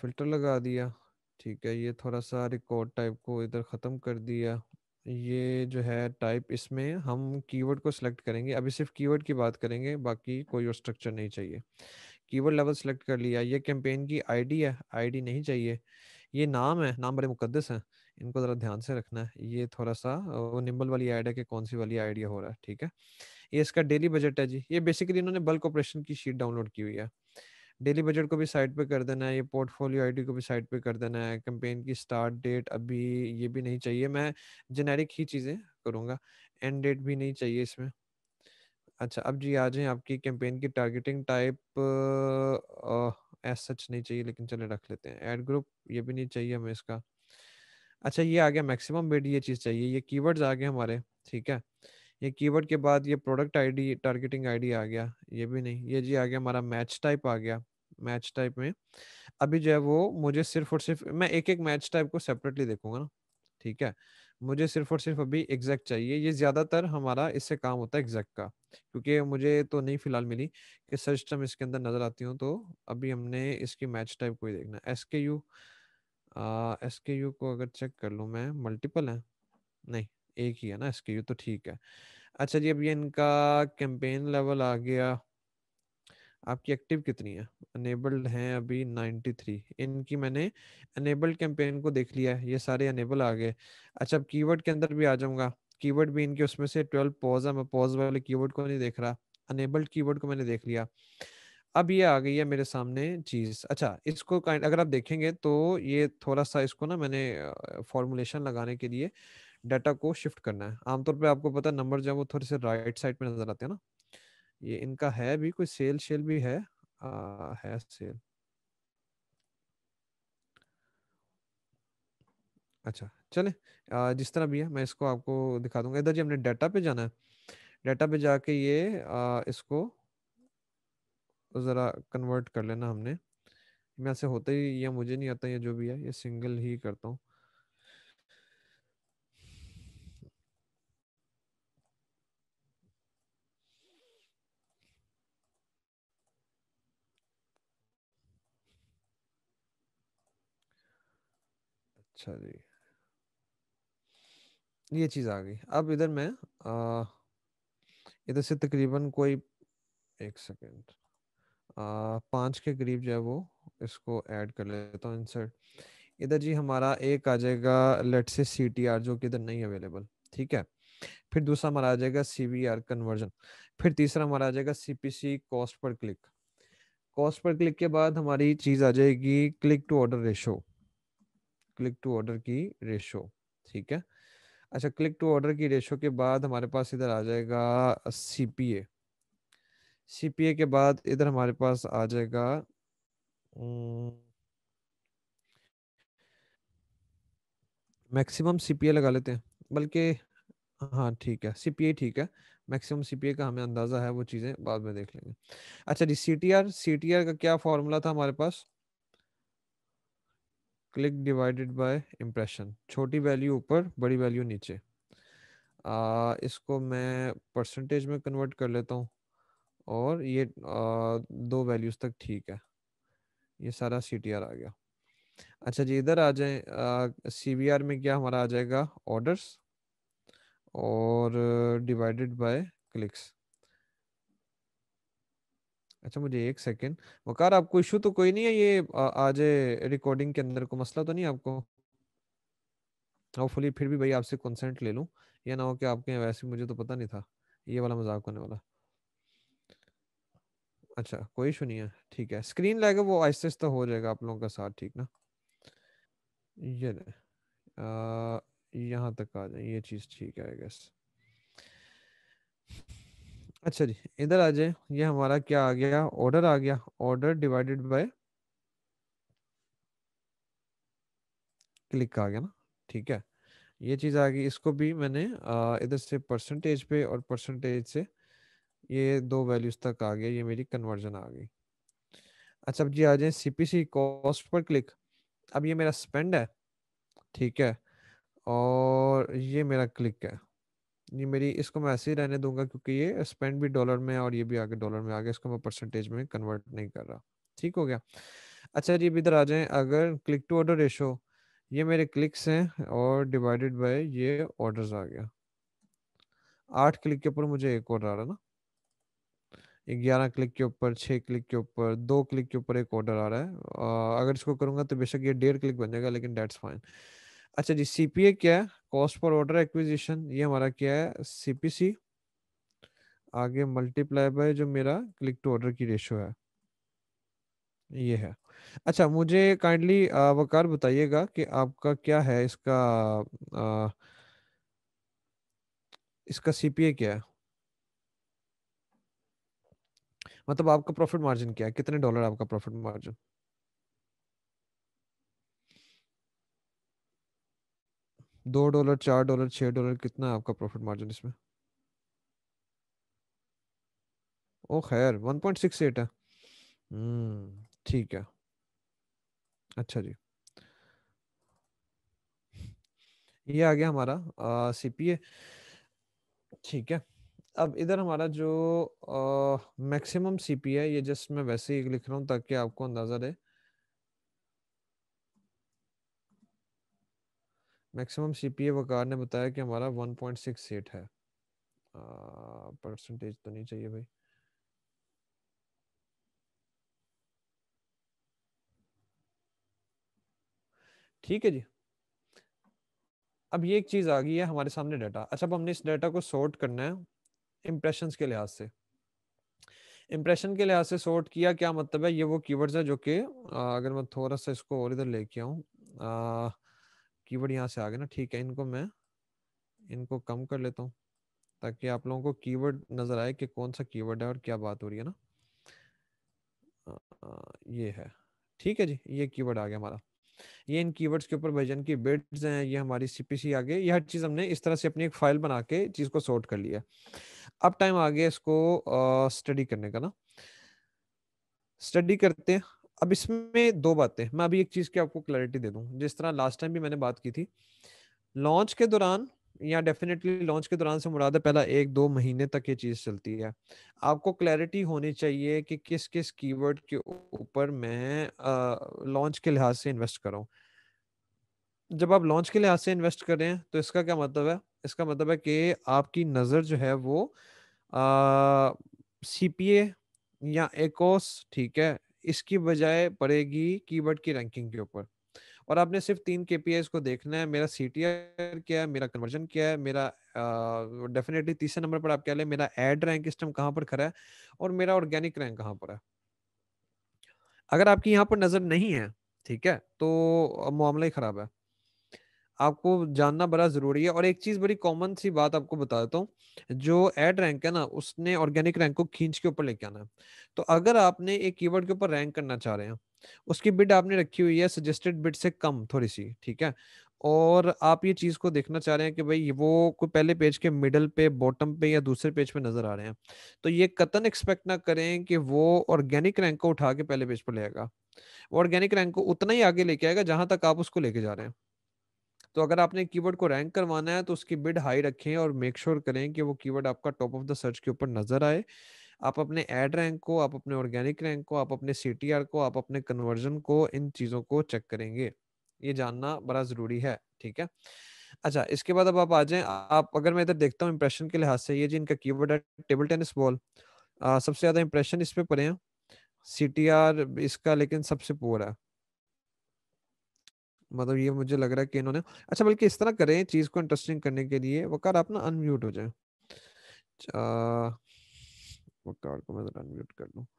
filter लगा दिया ठीक है ये थोड़ा सा रिकॉर्ड टाइप को इधर ख़त्म कर दिया ये जो है टाइप इसमें हम कीवर्ड को सिलेक्ट करेंगे अभी सिर्फ कीवर्ड की बात करेंगे बाकी कोई और स्ट्रक्चर नहीं चाहिए कीवर्ड लेवल सेलेक्ट कर लिया ये कैंपेन की आईडी है आईडी नहीं चाहिए ये नाम है नाम बड़े मुकदस हैं इनको ज़रा ध्यान से रखना है ये थोड़ा सा वो निम्बल वाली आइडिया है कि कौन सी वाली आइडिया हो रहा है ठीक है ये इसका डेली बजट है जी ये बेसिकली इन्होंने बल्क ऑपरेशन की शीट डाउनलोड की हुई है डेली बजट को भी साइड पे कर देना है ये पोर्टफोलियो आईडी को भी साइड पे कर देना है कैंपेन की स्टार्ट डेट अभी ये भी नहीं चाहिए मैं जेनेरिक ही चीज़ें करूँगा एंड डेट भी नहीं चाहिए इसमें अच्छा अब जी आ जाए आपकी कैंपेन की टारगेटिंग टाइप एस सच नहीं चाहिए लेकिन चले रख लेते हैं एड ग्रुप ये भी नहीं चाहिए हमें इसका अच्छा ये आ गया मैक्सिमम बेड ये चीज़ चाहिए ये कीवर्ड्स आ गए हमारे ठीक है ये कीवर्ड के बाद ये प्रोडक्ट आईडी टारगेटिंग आईडी आ गया ये भी नहीं ये जी आ गया हमारा मैच टाइप आ गया मैच टाइप में अभी जो है वो मुझे सिर्फ और सिर्फ मैं एक एक मैच टाइप को सेपरेटली देखूंगा ना ठीक है मुझे सिर्फ और सिर्फ अभी एग्जैक्ट चाहिए ये ज़्यादातर हमारा इससे काम होता है एग्जैक्ट का क्योंकि मुझे तो नहीं फिलहाल मिली कि सर्च टर्म इसके अंदर नज़र आती हूँ तो अभी हमने इसकी मैच टाइप को ही देखना एस के यू एस के यू को अगर चेक कर लूँ मैं मल्टीपल है नहीं एक ही है ना एसके तो ठीक है अच्छा जी अब ये इनका कैंपेन लेवल आ गया आपकी एक्टिव कितनी है अनेबल्ड हैं अभी 93 इनकी मैंने अनेबल्ड कैंपेन को देख लिया है ये सारे अनेबल आ गए अच्छा अब कीवर्ड के अंदर भी आ जाऊंगा कीवर्ड भी इनके उसमें से 12 पॉज है मैं पॉज वाले कीवर्ड को नहीं देख रहा अनेबल्ड कीवर्ड को मैंने देख लिया अब ये आ गई है मेरे सामने चीज अच्छा इसको अगर आप देखेंगे तो ये थोड़ा सा इसको ना मैंने फॉर्मुलेशन लगाने के लिए डाटा को शिफ्ट करना है आमतौर पे आपको पता है नंबर जो है वो थोड़े से राइट साइड में नजर आते हैं ना ये इनका है भी कोई सेल शेल भी है आ, है सेल अच्छा चले आ, जिस तरह भी है मैं इसको आपको दिखा दूंगा इधर जी हमने डाटा पे जाना है डाटा पे जाके ये आ, इसको ज़रा कन्वर्ट कर लेना हमने मैं ऐसे होते ही या मुझे नहीं आता ये जो भी है ये सिंगल ही करता हूँ अच्छा जी ये चीज आ गई अब इधर मैं तो इधर से तकरीबन कोई एक सेकेंड पांच के करीब जो है वो इसको ऐड कर लेता हूँ इंसर्ट इधर जी हमारा एक आ जाएगा लेट से सी टी आर जो कि इधर नहीं अवेलेबल ठीक है फिर दूसरा हमारा आ जाएगा सी वी आर कन्वर्जन फिर तीसरा हमारा आ जाएगा सी पी सी कॉस्ट पर क्लिक कॉस्ट पर क्लिक के बाद हमारी चीज़ आ जाएगी click to order ratio click to order की रेशो ठीक है अच्छा क्लिक टू ऑर्डर की रेशो के बाद हमारे पास इधर आ जाएगा सीपीए सीपीए के बाद इधर हमारे पास आ जाएगा हम्म, मैक्सिमम सीपीए लगा लेते हैं बल्कि हाँ ठीक है सीपीए ठीक है मैक्सिमम सीपीए का हमें अंदाजा है वो चीजें बाद में देख लेंगे अच्छा जी सीटीआर सीटीआर का क्या फॉर्मूला था हमारे पास क्लिक डिवाइडेड बाय इम्प्रेशन छोटी वैल्यू ऊपर बड़ी वैल्यू नीचे आ, इसको मैं परसेंटेज में कन्वर्ट कर लेता हूँ और ये आ, दो वैल्यूज़ तक ठीक है ये सारा सी आ गया अच्छा जी इधर आ जाए सी वी आर में क्या हमारा आ जाएगा ऑर्डर्स और डिवाइडेड बाय क्लिक्स अच्छा मुझे एक सेकेंड वकार आपको इशू तो कोई नहीं है ये आज रिकॉर्डिंग के अंदर को मसला तो नहीं आपको होपफुली फिर भी भाई आपसे कंसेंट ले लूँ या ना हो कि आपके यहाँ वैसे मुझे तो पता नहीं था ये वाला मजाक करने वाला अच्छा कोई इशू नहीं है ठीक है स्क्रीन लाएगा वो आहिस्ते आहिस्ता हो जाएगा आप लोगों का साथ ठीक ना ये यहाँ तक आ जाए ये चीज़ ठीक है आई गेस अच्छा जी इधर आ जाए ये हमारा क्या आ गया ऑर्डर आ गया ऑर्डर डिवाइडेड बाय क्लिक आ गया ना ठीक है ये चीज़ आ गई इसको भी मैंने इधर से परसेंटेज पे और परसेंटेज से ये दो वैल्यूज तक आ गया ये मेरी कन्वर्जन आ गई अच्छा अब जी आ जाए सीपीसी कॉस्ट पर क्लिक अब ये मेरा स्पेंड है ठीक है और ये मेरा क्लिक है ये मेरी इसको मैं ऐसे ही रहने दूंगा क्योंकि ये स्पेंड भी डॉलर में और ये भी आगे डॉलर में आ गया इसको मैं परसेंटेज में कन्वर्ट नहीं कर रहा ठीक हो गया अच्छा जी इधर आ जाए अगर क्लिक टू ऑर्डर रेशो ये मेरे क्लिक्स हैं और डिवाइडेड बाय ये ऑर्डर्स आ गया आठ क्लिक के ऊपर मुझे एक ऑर्डर आ रहा है ना ग्यारह क्लिक के ऊपर छः क्लिक के ऊपर दो क्लिक के ऊपर एक ऑर्डर आ रहा है अगर इसको करूँगा तो बेशक ये डेढ़ क्लिक बन जाएगा लेकिन डेट्स फाइन अच्छा जी सीपीए क्या है कॉस्ट पर ऑर्डर एक्विजिशन ये हमारा क्या है सीपीसी आगे मल्टीप्लाई बाय जो मेरा क्लिक टू ऑर्डर की रेशो है ये है अच्छा मुझे काइंडली वकार बताइएगा कि आपका क्या है इसका आ, इसका सीपीए क्या है मतलब आपका प्रॉफिट मार्जिन क्या है कितने डॉलर आपका प्रॉफिट मार्जिन दो डॉलर चार डॉलर छः डॉलर कितना है आपका प्रॉफिट मार्जिन इसमें ओ खैर वन पॉइंट सिक्स एट है हम्म, ठीक है अच्छा जी ये आ गया हमारा सी पी ठीक है अब इधर हमारा जो मैक्सिमम सी पी है ये जस्ट मैं वैसे ही लिख रहा हूँ ताकि आपको अंदाज़ा रहे मैक्सिमम सीपीए वकार ने बताया कि हमारा 1.68 है परसेंटेज तो नहीं चाहिए भाई ठीक है जी अब ये एक चीज आ गई है हमारे सामने डाटा अच्छा अब हमने इस डाटा को सॉर्ट करना है इम्प्रेशन के लिहाज से इम्प्रेशन के लिहाज से सॉर्ट किया क्या मतलब है ये वो कीवर्ड्स है जो कि अगर मैं थोड़ा सा इसको और इधर लेके आऊँ कीवर्ड यहाँ से आ गए ना ठीक है इनको मैं इनको कम कर लेता हूँ ताकि आप लोगों को कीवर्ड नजर आए कि कौन सा कीवर्ड है और क्या बात हो रही है ना ये है ठीक है जी ये कीवर्ड आ गया हमारा ये इन कीवर्ड्स के ऊपर भजन की बिड्स हैं ये हमारी सीपीसी आ गई ये हर चीज़ हमने इस तरह से अपनी एक फाइल बना के चीज़ को सॉर्ट कर लिया अब टाइम आ गया इसको स्टडी करने का ना स्टडी करते हैं अब इसमें दो बातें मैं अभी एक चीज की आपको क्लैरिटी दे दूं जिस तरह लास्ट टाइम भी मैंने बात की थी लॉन्च के दौरान या डेफिनेटली लॉन्च के दौरान से मुराद है पहला एक दो महीने तक ये चीज चलती है आपको क्लैरिटी होनी चाहिए कि किस किस कीवर्ड के ऊपर मैं लॉन्च के लिहाज से इन्वेस्ट कर रहा हूँ जब आप लॉन्च के लिहाज से इन्वेस्ट करें तो इसका क्या मतलब है इसका मतलब है कि आपकी नज़र जो है वो सी पी ए या एकोस ठीक है इसकी बजाय पड़ेगी कीवर्ड की रैंकिंग के ऊपर और आपने सिर्फ तीन के को देखना है मेरा सी क्या है मेरा कन्वर्जन क्या है मेरा डेफिनेटली तीसरे नंबर पर आप क्या लें मेरा एड रैंक सिस्टम कहाँ पर खड़ा है और मेरा ऑर्गेनिक रैंक कहाँ पर है अगर आपकी यहाँ पर नज़र नहीं है ठीक है तो मामला ही ख़राब है आपको जानना बड़ा जरूरी है और एक चीज बड़ी कॉमन सी बात आपको बता देता हूँ जो एड रैंक है ना उसने ऑर्गेनिक रैंक को खींच के ऊपर लेके आना है तो अगर आपने एक कीवर्ड के ऊपर रैंक करना चाह रहे हैं उसकी बिड आपने रखी हुई है सजेस्टेड बिड से कम थोड़ी सी ठीक है और आप ये चीज़ को देखना चाह रहे हैं कि भाई वो कोई पहले पेज के मिडल पे बॉटम पे या दूसरे पेज पे नजर आ रहे हैं तो ये कतन एक्सपेक्ट ना करें कि वो ऑर्गेनिक रैंक को उठा के पहले पेज पर ले आएगा वो ऑर्गेनिक रैंक को उतना ही आगे लेके आएगा जहां तक आप उसको लेके जा रहे हैं तो अगर आपने कीवर्ड को रैंक करवाना है तो उसकी बिड हाई रखें और मेक श्योर sure करें कि वो कीवर्ड आपका टॉप ऑफ द सर्च के ऊपर नजर आए आप अपने एड रैंक को आप अपने ऑर्गेनिक रैंक को आप अपने सी को आप अपने कन्वर्जन को इन चीज़ों को चेक करेंगे ये जानना बड़ा ज़रूरी है ठीक है अच्छा इसके बाद अब आप आ जाएं आप अगर मैं इधर देखता हूँ इंप्रेशन के लिहाज से ये जी इनका कीवर्ड है टेबल टेनिस बॉल सबसे ज़्यादा इंप्रेशन इस पे पड़े हैं सी इसका लेकिन सबसे पुअर है मतलब ये मुझे लग रहा है कि इन्होंने अच्छा बल्कि इस तरह करें चीज को इंटरेस्टिंग करने के लिए वकार आप ना अनम्यूट हो जाए वकार को मैं अनम्यूट कर लूँ